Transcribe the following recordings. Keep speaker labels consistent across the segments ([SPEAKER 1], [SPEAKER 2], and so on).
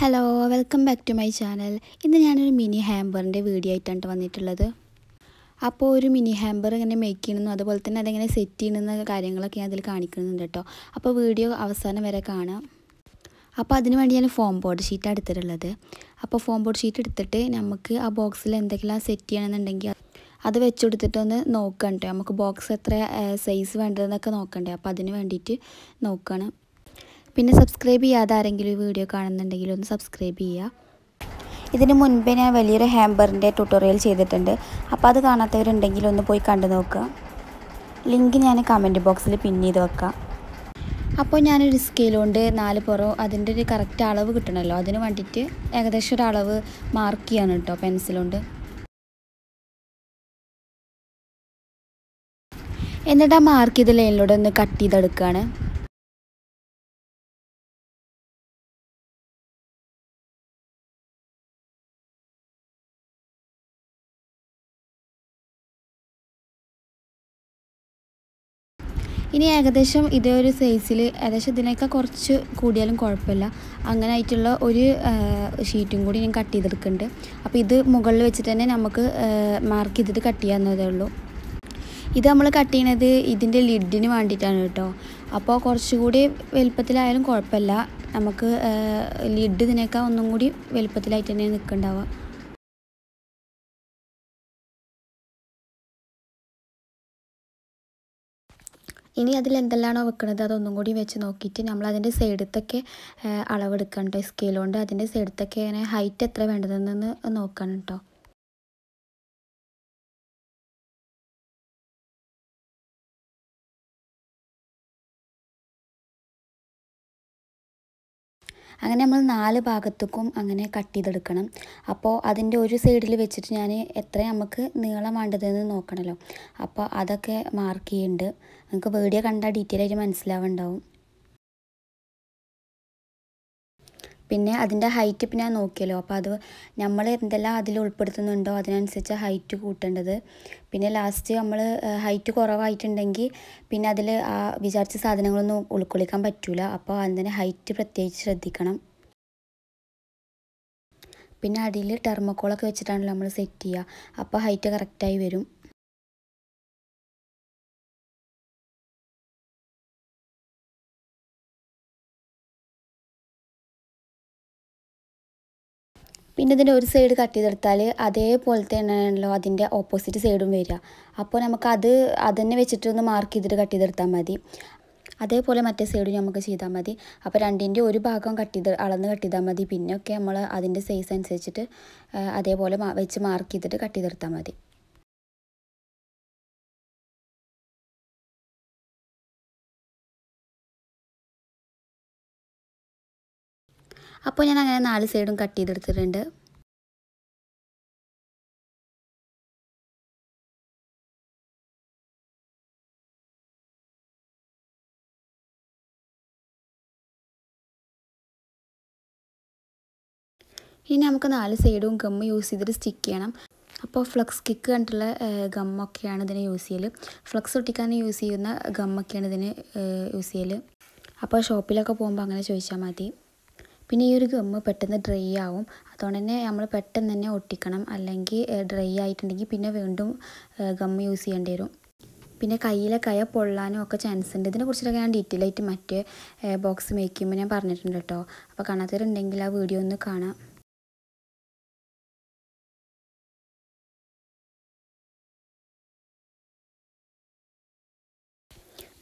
[SPEAKER 1] hello welcome back to my channel ഇന്ന് ഞാനൊരു mini ഹാമ്പറിൻ്റെ video ആയിട്ടാണ് വന്നിട്ടുള്ളത് അപ്പോൾ ഒരു മിനി ഹാമ്പർ ഇങ്ങനെ മേക്ക് ചെയ്യണമെന്നും അതുപോലെ തന്നെ അതെങ്ങനെ സെറ്റ് ചെയ്യണമെന്ന കാര്യങ്ങളൊക്കെ ഞാൻ അതിൽ കാണിക്കുന്നുണ്ട് കേട്ടോ അപ്പോൾ വീഡിയോ അവസാനം വരെ കാണാം അപ്പോൾ അതിന് വേണ്ടി ഞാൻ ഫോം ബോർഡ് ഷീറ്റാണ് എടുത്തിട്ടുള്ളത് അപ്പോൾ ഫോം ബോർഡ് ഷീറ്റ് എടുത്തിട്ട് നമുക്ക് ആ ബോക്സിൽ എന്തെങ്കിലും സെറ്റ് ചെയ്യണമെന്നുണ്ടെങ്കിൽ അത് വെച്ച് കൊടുത്തിട്ടൊന്ന് നോക്കണ്ടേ നമുക്ക് ബോക്സ് എത്ര സൈസ് വേണ്ടതെന്നൊക്കെ നോക്കണ്ടേ അപ്പോൾ അതിന് വേണ്ടിയിട്ട് നോക്കണം പിന്നെ സബ്സ്ക്രൈബ് ചെയ്യാതെ ആരെങ്കിലും ഈ വീഡിയോ കാണുന്നുണ്ടെങ്കിൽ ഒന്ന് സബ്സ്ക്രൈബ് ചെയ്യുക ഇതിന് മുൻപേ ഞാൻ വലിയൊരു ഹാമ്പറിൻ്റെ ട്യൂട്ടോറിയൽ ചെയ്തിട്ടുണ്ട് അപ്പോൾ അത് കാണാത്തവരുണ്ടെങ്കിൽ ഒന്ന് പോയി കണ്ടു നോക്കുക ലിങ്ക് ഞാൻ കമൻറ്റ് ബോക്സിൽ പിൻ ചെയ്ത് വെക്കാം അപ്പോൾ ഞാനൊരു സ്കെയിൽ കൊണ്ട് നാല് പുറം അതിൻ്റെ ഒരു കറക്റ്റ് അളവ് കിട്ടണമല്ലോ അതിന് വേണ്ടിയിട്ട് ഏകദേശം
[SPEAKER 2] ഒരു അളവ് മാർക്ക് ചെയ്യാണ് കേട്ടോ പെൻസിൽ
[SPEAKER 3] എന്നിട്ട് ആ മാർക്ക് ചെയ്ത ലൈനിലൂടെ ഒന്ന് കട്ട് ചെയ്തെടുക്കുകയാണ് ഇനി ഏകദേശം ഇതേ ഒരു സൈസിൽ
[SPEAKER 2] ഏകദേശം ഇതിനൊക്കെ കുറച്ച് കൂടിയാലും കുഴപ്പമില്ല അങ്ങനെ ആയിട്ടുള്ള ഒരു ഷീറ്റും
[SPEAKER 1] കൂടി ഞാൻ കട്ട് ചെയ്തെടുക്കുന്നുണ്ട് അപ്പോൾ ഇത് മുകളിൽ വെച്ചിട്ട് തന്നെ നമുക്ക് മാർക്ക് ചെയ്തിട്ട് കട്ട് ചെയ്യാവുന്നതേ ഉള്ളൂ ഇത് നമ്മൾ കട്ട് ചെയ്യണത് ഇതിൻ്റെ ലിഡിന് വേണ്ടിയിട്ടാണ് കേട്ടോ അപ്പോൾ കുറച്ചുകൂടി
[SPEAKER 2] വലുപ്പത്തിലായാലും കുഴപ്പമില്ല നമുക്ക് ലിഡ് ഇതിനേക്കാൾ ഒന്നും കൂടി
[SPEAKER 3] വലുപ്പത്തിലായിട്ട് തന്നെ നിൽക്കുന്നുണ്ടാവുക ഇനി അതിൽ എന്തെല്ലാണോ വെക്കുന്നത് അതൊന്നും കൂടി
[SPEAKER 2] വെച്ച് നോക്കിയിട്ട് നമ്മൾ അതിൻ്റെ സൈഡത്തൊക്കെ അളവെടുക്കണം കേട്ടോ സ്കെയിൽ കൊണ്ട് അതിൻ്റെ സൈഡത്തൊക്കെ ഇങ്ങനെ
[SPEAKER 3] ഹൈറ്റ് എത്ര വേണ്ടതെന്ന് നോക്കണം കേട്ടോ അങ്ങനെ നമ്മൾ നാല് ഭാഗത്തേക്കും അങ്ങനെ കട്ട്
[SPEAKER 1] ചെയ്തെടുക്കണം അപ്പോൾ അതിൻ്റെ ഒരു സൈഡിൽ വെച്ചിട്ട് ഞാൻ എത്ര നമുക്ക് നീളം വേണ്ടതെന്ന് നോക്കണമല്ലോ അപ്പോൾ അതൊക്കെ മാർക്ക് ചെയ്യുന്നുണ്ട് നിങ്ങൾക്ക് വീഡിയോ കണ്ടാൽ ഡീറ്റെയിൽ ആയിട്ട് മനസ്സിലാവുന്നുണ്ടാവും പിന്നെ അതിൻ്റെ ഹൈറ്റ് ഇപ്പം ഞാൻ നോക്കിയല്ലോ അപ്പോൾ അത് നമ്മൾ എന്തെല്ലാം അതിൽ ഉൾപ്പെടുത്തുന്നുണ്ടോ അതിനനുസരിച്ച് ഹൈറ്റ് കൂട്ടേണ്ടത് പിന്നെ ലാസ്റ്റ് നമ്മൾ ഹൈറ്റ് കുറവായിട്ടുണ്ടെങ്കിൽ പിന്നെ അതിൽ ആ വിചാരിച്ച സാധനങ്ങളൊന്നും ഉൾക്കൊള്ളിക്കാൻ പറ്റില്ല അപ്പോൾ അതിൻ്റെ ഹൈറ്റ് പ്രത്യേകിച്ച് ശ്രദ്ധിക്കണം
[SPEAKER 2] പിന്നെ അടിയിൽ ടെർമക്കോളൊക്കെ വെച്ചിട്ടാണല്ലോ നമ്മൾ സെറ്റ് ചെയ്യുക അപ്പോൾ ഹൈറ്റ് കറക്റ്റായി വരും പിന്നെ ഇതിൻ്റെ ഒരു സൈഡ് കട്ട് ചെയ്തെടുത്താൽ അതേപോലെ തന്നെയാണല്ലോ അതിൻ്റെ ഓപ്പോസിറ്റ് സൈഡും വരിക
[SPEAKER 1] അപ്പോൾ നമുക്ക് അത് അതന്നെ വെച്ചിട്ടൊന്ന് മാർക്ക് ചെയ്തിട്ട് കട്ട് ചെയ്തെടുത്താൽ മതി അതേപോലെ മറ്റേ സൈഡും നമുക്ക് ചെയ്താൽ മതി അപ്പോൾ രണ്ടിൻ്റെ ഒരു ഭാഗം കട്ട് ചെയ്ത് അളന്ന് കട്ട് ചെയ്താൽ മതി പിന്നെയൊക്കെ നമ്മൾ അതിൻ്റെ സൈസ്
[SPEAKER 3] അനുസരിച്ചിട്ട് അതേപോലെ വെച്ച് മാർക്ക് ചെയ്തിട്ട് കട്ട് ചെയ്തെടുത്താൽ മതി അപ്പോൾ ഞാൻ അങ്ങനെ നാല് സൈഡും കട്ട് ചെയ്തെടുത്തിട്ടുണ്ട്
[SPEAKER 2] ഇനി നമുക്ക് നാല് സൈഡും ഗം യൂസ് ചെയ്തിട്ട് സ്റ്റിക്ക് ചെയ്യണം അപ്പോൾ ഫ്ലക്സ് കിക്ക് കണ്ടിട്ടുള്ള ഗമ്മൊക്കെയാണ്
[SPEAKER 1] ഇതിന് യൂസ് ചെയ്യൽ ഫ്ലക്സ് ഒട്ടിക്കാൻ യൂസ് ചെയ്യുന്ന ഗമ്മൊക്കെയാണ് ഇതിന് യൂസ് ചെയ്യൽ അപ്പോൾ ഷോപ്പിലൊക്കെ പോകുമ്പോൾ അങ്ങനെ ചോദിച്ചാൽ മതി പിന്നെ ഈ ഒരു ഗമ്മ് പെട്ടെന്ന് ഡ്രൈ ആവും അതുകൊണ്ട് തന്നെ നമ്മൾ പെട്ടെന്ന് തന്നെ ഒട്ടിക്കണം അല്ലെങ്കിൽ ഡ്രൈ ആയിട്ടുണ്ടെങ്കിൽ പിന്നെ വീണ്ടും ഗമ്മ് യൂസ് ചെയ്യേണ്ടി വരും പിന്നെ കയ്യിലെ കയ പൊള്ളാനും ഒക്കെ ചാൻസ് ഉണ്ട് ഇതിനെക്കുറിച്ചിട്ടൊക്കെ ഞാൻ ഡീറ്റെയിൽ ആയിട്ട് മറ്റേ
[SPEAKER 2] ബോക്സ് മേക്ക് ചെയ്യുമ്പോൾ ഞാൻ പറഞ്ഞിട്ടുണ്ട് കേട്ടോ അപ്പോൾ കാണാത്തവരുണ്ടെങ്കിൽ ആ വീഡിയോ ഒന്ന് കാണാം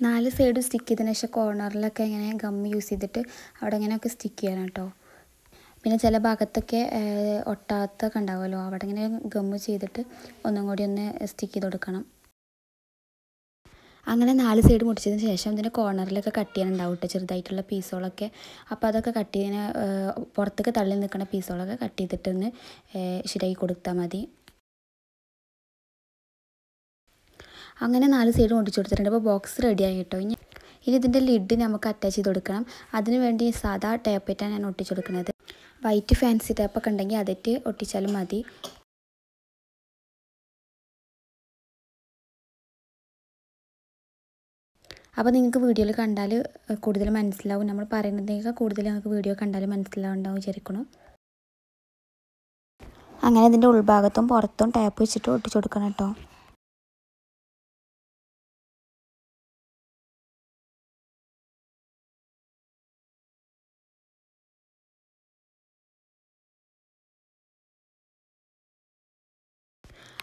[SPEAKER 3] നാല് സൈഡും സ്റ്റിക്ക് ചെയ്തതിന് ശേഷം കോർണറിലൊക്കെ
[SPEAKER 1] ഇങ്ങനെ ഗം യൂസ് ചെയ്തിട്ട് അവിടെ ഇങ്ങനെയൊക്കെ സ്റ്റിക്ക് ചെയ്യണം കേട്ടോ പിന്നെ ചില ഭാഗത്തൊക്കെ ഒട്ടാത്തൊക്കെ ഉണ്ടാവുമല്ലോ അവിടെ ഇങ്ങനെ ഗമ്മ് ചെയ്തിട്ട് ഒന്നും കൂടി ഒന്ന് സ്റ്റിക്ക് ചെയ്ത് കൊടുക്കണം അങ്ങനെ നാല് സൈഡ് മുടിച്ചതിന് ശേഷം ഇതിൻ്റെ കോർണറിലൊക്കെ കട്ട് ചെയ്യാനുണ്ടാവും കേട്ടോ ചെറുതായിട്ടുള്ള പീസുകളൊക്കെ അപ്പോൾ അതൊക്കെ കട്ട് ചെയ്യുന്ന പുറത്തൊക്കെ തള്ളി നിൽക്കുന്ന പീസുകളൊക്കെ കട്ട് ചെയ്തിട്ടൊന്ന് ശരിയാക്കി കൊടുത്താൽ മതി അങ്ങനെ നാല് സൈഡും ഒട്ടിച്ചു കൊടുത്തിട്ടുണ്ട് അപ്പോൾ ബോക്സ് റെഡിയായി കേട്ടോ ഇനി ഇനി ഇതിൻ്റെ ലിഡ് നമുക്ക്
[SPEAKER 2] അറ്റാച്ച് ചെയ്ത് കൊടുക്കണം അതിനുവേണ്ടി സാധാ ടേപ്പറ്റാണ് ഞാൻ ഒട്ടിച്ചു കൊടുക്കുന്നത് വൈറ്റ് ഫാൻസി ടേപ്പൊക്കെ
[SPEAKER 3] ഉണ്ടെങ്കിൽ അതിട്ട് ഒട്ടിച്ചാലും മതി അപ്പോൾ നിങ്ങൾക്ക് വീഡിയോയിൽ കണ്ടാൽ
[SPEAKER 2] കൂടുതൽ മനസ്സിലാവും നമ്മൾ പറയുന്നതിനേക്കാൾ കൂടുതൽ നിങ്ങൾക്ക് വീഡിയോ കണ്ടാൽ മനസ്സിലാവുണ്ടാവും വിചാരിക്കണം
[SPEAKER 3] അങ്ങനെ ഇതിൻ്റെ ഉൾഭാഗത്തും പുറത്തും ടാപ്പ് വെച്ചിട്ട് ഒട്ടിച്ചു കൊടുക്കണം കേട്ടോ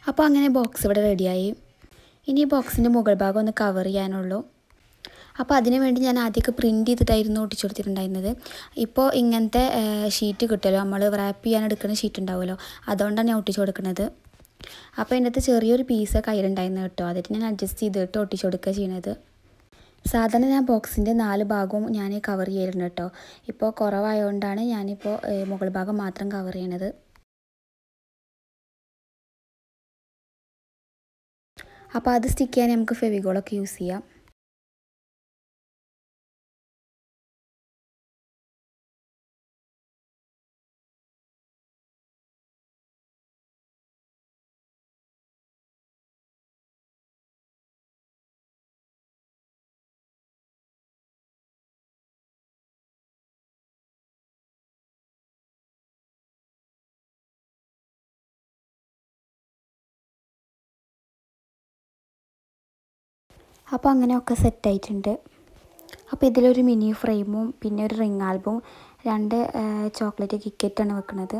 [SPEAKER 3] അപ്പോൾ അങ്ങനെ ബോക്സ് ഇവിടെ റെഡിയായി
[SPEAKER 2] ഇനി ഈ ബോക്സിൻ്റെ മുകൾ ഭാഗം ഒന്ന് കവർ ചെയ്യാനുള്ളൂ അപ്പോൾ അതിനു വേണ്ടി ഞാൻ ആദ്യമൊക്കെ
[SPEAKER 1] പ്രിൻറ്റ് ചെയ്തിട്ടായിരുന്നു ഒട്ടിച്ചു കൊടുത്തിട്ടുണ്ടായിരുന്നത് ഇപ്പോൾ ഇങ്ങനത്തെ ഷീറ്റ് കിട്ടുമല്ലോ നമ്മൾ റാപ്പ് ചെയ്യാൻ എടുക്കുന്ന ഷീറ്റ് ഉണ്ടാവുമല്ലോ അതുകൊണ്ടാണ് ഞാൻ ഒട്ടിച്ചു കൊടുക്കുന്നത് അപ്പോൾ അതിൻ്റെ അകത്ത് ചെറിയൊരു പീസ് കയ്യിലുണ്ടായിരുന്നു കേട്ടോ അതിട്ട് ഞാൻ അഡ്ജസ്റ്റ് ചെയ്തിട്ട് ഒട്ടിച്ചു കൊടുക്കുക ചെയ്യണത് സാധാരണ ഞാൻ ബോക്സിൻ്റെ നാല് ഭാഗവും
[SPEAKER 2] ഞാൻ കവർ ചെയ്യലുണ്ട് കേട്ടോ ഇപ്പോൾ കുറവായതുകൊണ്ടാണ് ഞാനിപ്പോൾ മുകൾ ഭാഗം മാത്രം കവർ ചെയ്യണത്
[SPEAKER 3] അപ്പോൾ അത് സ്റ്റിക്ക് ചെയ്യാൻ നമുക്ക് ഫെവിഗോളൊക്കെ യൂസ് ചെയ്യാം അപ്പോൾ അങ്ങനെയൊക്കെ സെറ്റായിട്ടുണ്ട് അപ്പോൾ ഇതിലൊരു
[SPEAKER 1] മിനി ഫ്രെയിമും പിന്നെ ഒരു റിംഗ് ആൽബവും രണ്ട് ചോക്ലേറ്റ് കിക്കറ്റാണ് വെക്കുന്നത്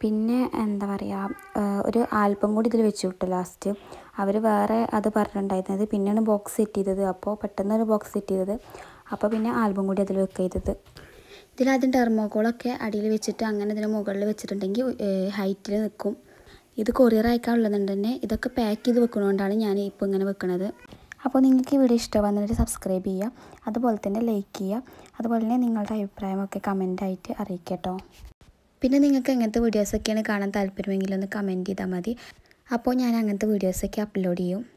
[SPEAKER 1] പിന്നെ എന്താ പറയുക ഒരു ആൽബം കൂടി ഇതിൽ വെച്ച് കിട്ടും ലാസ്റ്റ് അവർ വേറെ അത് പറഞ്ഞിട്ടുണ്ടായിരുന്നത് പിന്നെയാണ് ബോക്സ് സെറ്റ് ചെയ്തത് അപ്പോൾ പെട്ടെന്ന് ഒരു ബോക്സ് സെറ്റ് ചെയ്തത് അപ്പോൾ പിന്നെ ആൽബം കൂടി അതിൽ വെക്ക് ചെയ്തത് ഇതിലാദ്യം ടെർമോകോളൊക്കെ അടിയിൽ വെച്ചിട്ട് അങ്ങനെ ഇതിന് മുകളിൽ വെച്ചിട്ടുണ്ടെങ്കിൽ ഹൈറ്റിൽ നിൽക്കും ഇത് കൊറിയർ അയക്കാനുള്ളതുകൊണ്ട് തന്നെ ഇതൊക്കെ പാക്ക് ചെയ്ത് വെക്കുന്നതുകൊണ്ടാണ് ഞാൻ ഇപ്പോൾ ഇങ്ങനെ വെക്കുന്നത് അപ്പോൾ നിങ്ങൾക്ക് ഈ വീഡിയോ ഇഷ്ടം വന്നിട്ട് സബ്സ്ക്രൈബ് ചെയ്യുക അതുപോലെ തന്നെ ലൈക്ക് ചെയ്യുക അതുപോലെ തന്നെ നിങ്ങളുടെ അഭിപ്രായമൊക്കെ കമൻറ്റായിട്ട് അറിയിക്കട്ടോ പിന്നെ നിങ്ങൾക്ക് എങ്ങനത്തെ
[SPEAKER 2] വീഡിയോസൊക്കെയാണ് കാണാൻ താല്പര്യമെങ്കിൽ ഒന്ന് കമൻറ്റ് ചെയ്താൽ മതി അപ്പോൾ ഞാൻ അങ്ങനത്തെ വീഡിയോസൊക്കെ അപ്ലോഡ് ചെയ്യും